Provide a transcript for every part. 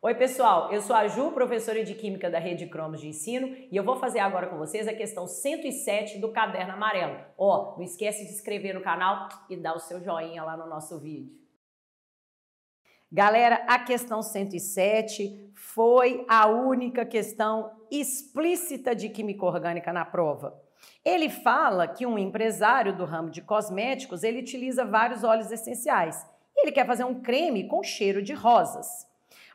Oi, pessoal, eu sou a Ju, professora de Química da Rede Cromos de Ensino, e eu vou fazer agora com vocês a questão 107 do Caderno Amarelo. Ó, oh, não esquece de se inscrever no canal e dar o seu joinha lá no nosso vídeo. Galera, a questão 107 foi a única questão explícita de Química Orgânica na prova. Ele fala que um empresário do ramo de cosméticos, ele utiliza vários óleos essenciais. E ele quer fazer um creme com cheiro de rosas.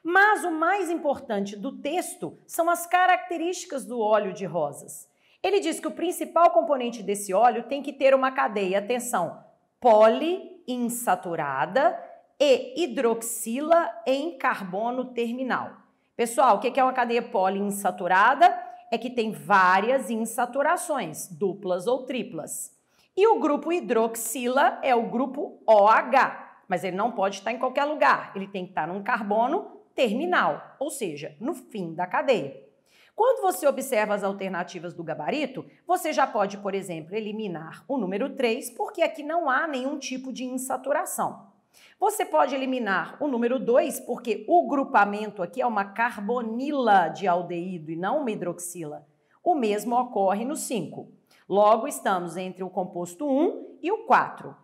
Mas o mais importante do texto são as características do óleo de rosas. Ele diz que o principal componente desse óleo tem que ter uma cadeia, atenção, poliinsaturada e hidroxila em carbono terminal. Pessoal, o que é uma cadeia poliinsaturada? é que tem várias insaturações, duplas ou triplas. E o grupo hidroxila é o grupo OH, mas ele não pode estar em qualquer lugar, ele tem que estar num carbono terminal, ou seja, no fim da cadeia. Quando você observa as alternativas do gabarito, você já pode, por exemplo, eliminar o número 3, porque aqui não há nenhum tipo de insaturação. Você pode eliminar o número 2, porque o grupamento aqui é uma carbonila de aldeído e não uma hidroxila. O mesmo ocorre no 5. Logo, estamos entre o composto 1 e o 4.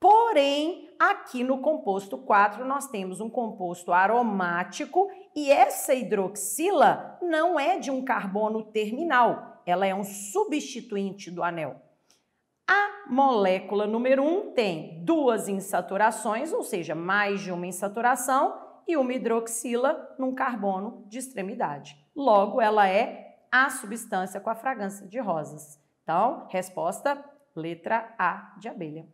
Porém, aqui no composto 4 nós temos um composto aromático e essa hidroxila não é de um carbono terminal, ela é um substituinte do anel molécula número 1 um tem duas insaturações, ou seja, mais de uma insaturação, e uma hidroxila num carbono de extremidade. Logo, ela é a substância com a fragrância de rosas. Então, resposta letra A de abelha.